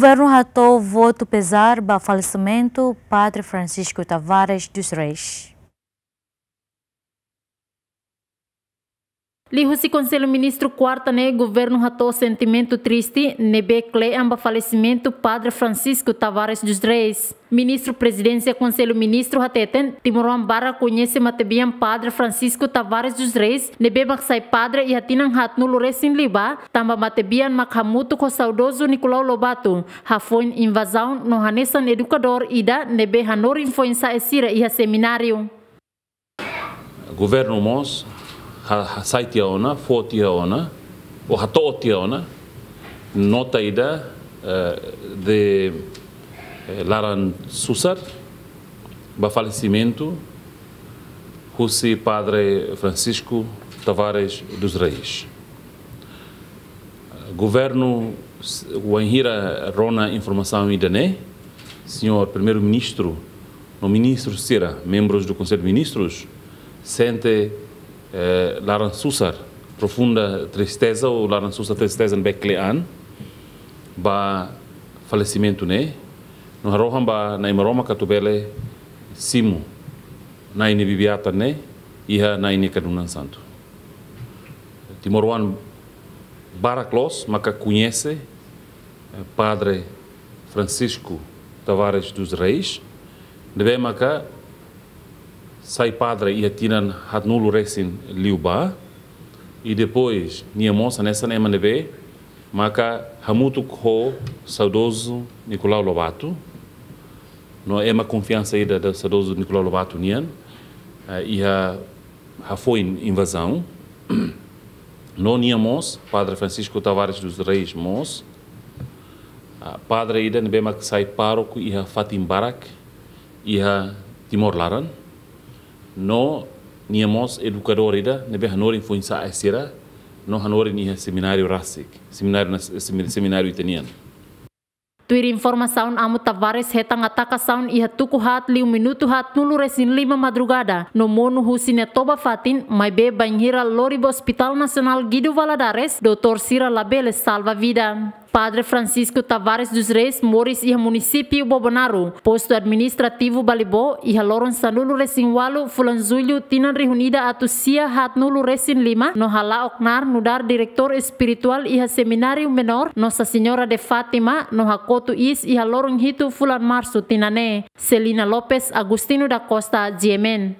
Governo ratou voto pesar para falecimento padre Francisco Tavares dos Reis. Lihusi Conselho Ministro Quarta né governo ratou sentimento triste nebecle amba falecimento Padre Francisco Tavares dos Reis. Ministro Presidência Conselho Ministro Hateten Timoran Barra conhece matebian Padre Francisco Tavares dos Reis nebe sai Padre e hatinan hat nulo resin Liba tamba matebian makhamutu ko saudoso Nicolau Lobato hafoin invasão no hanesan educador ida nebe hanor influenza esira e seminário. Governo Mons hasaitia ona, fuotia ona, o hatootia ona, nota ida de Laran Susar, ba falecimento, Jussi Padre Francisco Tavares dos Reis. Governo Wanhira Rona Informação Idané, senhor Primeiro-Ministro, no Ministro Cira, membros do Conselho de Ministros, sente eh, laran susar profunda tristeza ou laran susar tristeza em bekle ba falecimento né no harohan ba na imaroma katubele simu na ini né iha na ini santo Timoruan baraclos maca conhece eh, padre Francisco Tavares dos Reis, de bem maca sai padre e atiram hatnulu resin liuba e depois minha moça nessa nem manebe maca hamutu Kho saudoso Nicolau Lobato não é uma confiança aí da, saudoso Nicolau Lobato nian ah, e a ha foi invasão não minha moça padre Francisco Tavares dos Reis moça ah, padre ida nebe maca sai pároco e a Fatim Barak e a Timor Laran no niemos educadores da ne hanori hanorin fo sa asira no hanori ni seminario rasik seminario seminario itaniano Tuir informação amo Tavares hetang ataka saun iha tuku hat liu minutu hat nulu resin lima madrugada. No monu husine toba fatin, mai be banhira lori Hospital Nasional Gidu Valadares, Dr. Sira Labele salva vida. Padre Francisco Tavares dos Reis Mores e município Bobonaro, posto administrativo Balibó e haloron sanulo resinwalo fulanzulho tinan reunida atusia hatnulo resin lima, no hala oknar dar diretor espiritual e seminário menor Nossa Senhora de Fátima, no hakoto is e haloron hito fulan março tinané, Celina Lopes Agustino da Costa Diemen.